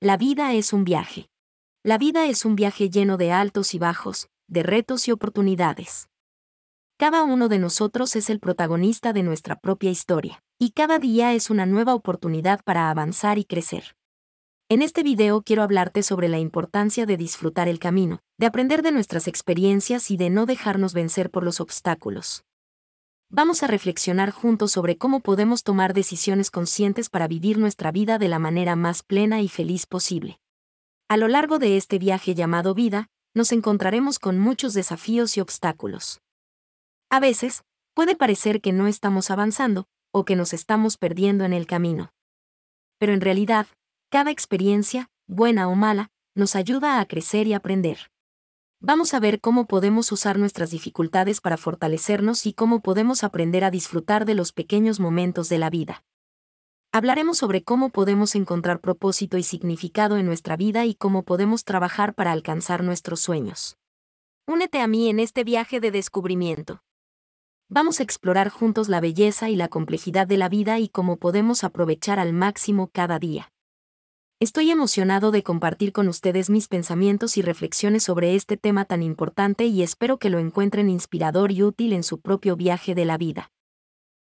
La vida es un viaje. La vida es un viaje lleno de altos y bajos, de retos y oportunidades. Cada uno de nosotros es el protagonista de nuestra propia historia, y cada día es una nueva oportunidad para avanzar y crecer. En este video quiero hablarte sobre la importancia de disfrutar el camino, de aprender de nuestras experiencias y de no dejarnos vencer por los obstáculos. Vamos a reflexionar juntos sobre cómo podemos tomar decisiones conscientes para vivir nuestra vida de la manera más plena y feliz posible. A lo largo de este viaje llamado vida, nos encontraremos con muchos desafíos y obstáculos. A veces, puede parecer que no estamos avanzando, o que nos estamos perdiendo en el camino. Pero en realidad, cada experiencia, buena o mala, nos ayuda a crecer y aprender. Vamos a ver cómo podemos usar nuestras dificultades para fortalecernos y cómo podemos aprender a disfrutar de los pequeños momentos de la vida. Hablaremos sobre cómo podemos encontrar propósito y significado en nuestra vida y cómo podemos trabajar para alcanzar nuestros sueños. Únete a mí en este viaje de descubrimiento. Vamos a explorar juntos la belleza y la complejidad de la vida y cómo podemos aprovechar al máximo cada día. Estoy emocionado de compartir con ustedes mis pensamientos y reflexiones sobre este tema tan importante y espero que lo encuentren inspirador y útil en su propio viaje de la vida.